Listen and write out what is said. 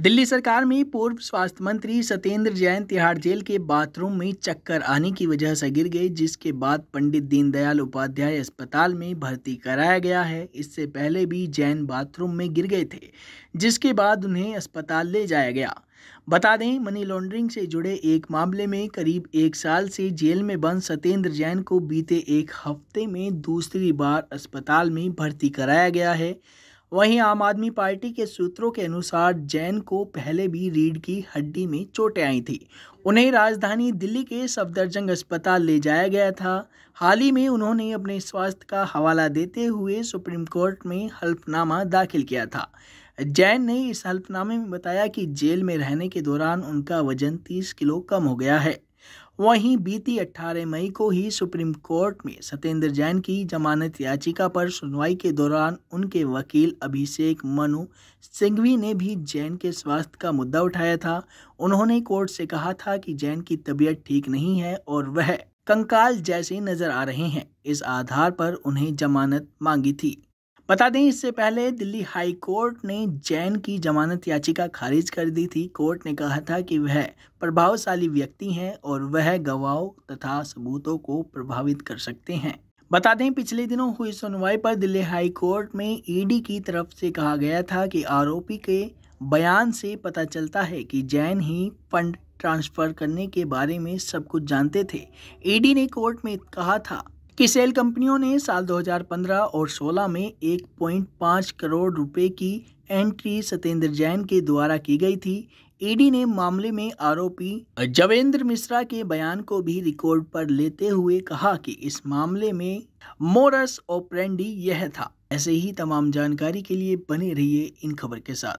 दिल्ली सरकार में पूर्व स्वास्थ्य मंत्री सत्येंद्र जैन तिहाड़ जेल के बाथरूम में चक्कर आने की वजह से गिर गए जिसके बाद पंडित दीनदयाल उपाध्याय अस्पताल में भर्ती कराया गया है इससे पहले भी जैन बाथरूम में गिर गए थे जिसके बाद उन्हें अस्पताल ले जाया गया बता दें मनी लॉन्ड्रिंग से जुड़े एक मामले में करीब एक साल से जेल में बंद सत्येंद्र जैन को बीते एक हफ्ते में दूसरी बार अस्पताल में भर्ती कराया गया है वहीं आम आदमी पार्टी के सूत्रों के अनुसार जैन को पहले भी रीढ़ की हड्डी में चोटें आई थी उन्हें राजधानी दिल्ली के सफदरजंग अस्पताल ले जाया गया था हाल ही में उन्होंने अपने स्वास्थ्य का हवाला देते हुए सुप्रीम कोर्ट में हल्फनामा दाखिल किया था जैन ने इस हल्फनामे में बताया कि जेल में रहने के दौरान उनका वजन तीस किलो कम हो गया है वहीं बीती 18 मई को ही सुप्रीम कोर्ट में सत्येंद्र जैन की जमानत याचिका पर सुनवाई के दौरान उनके वकील अभिषेक मनु सिंघवी ने भी जैन के स्वास्थ्य का मुद्दा उठाया था उन्होंने कोर्ट से कहा था कि जैन की तबीयत ठीक नहीं है और वह कंकाल जैसे नजर आ रहे हैं इस आधार पर उन्हें जमानत मांगी थी बता दें इससे पहले दिल्ली हाई कोर्ट ने जैन की जमानत याचिका खारिज कर दी थी कोर्ट ने कहा था कि वह प्रभावशाली व्यक्ति हैं और वह गवाहों तथा सबूतों को प्रभावित कर सकते हैं बता दें पिछले दिनों हुई सुनवाई पर दिल्ली हाई कोर्ट में ईडी की तरफ से कहा गया था कि आरोपी के बयान से पता चलता है कि जैन ही फंड ट्रांसफ़र करने के बारे में सब कुछ जानते थे ईडी ने कोर्ट में कहा था किसेल कंपनियों ने साल 2015 और 16 में 1.5 करोड़ रुपए की एंट्री सत्येंद्र जैन के द्वारा की गई थी ईडी ने मामले में आरोपी जवेंद्र मिश्रा के बयान को भी रिकॉर्ड पर लेते हुए कहा कि इस मामले में मोरस ओपरेंडी यह था ऐसे ही तमाम जानकारी के लिए बने रहिए इन खबर के साथ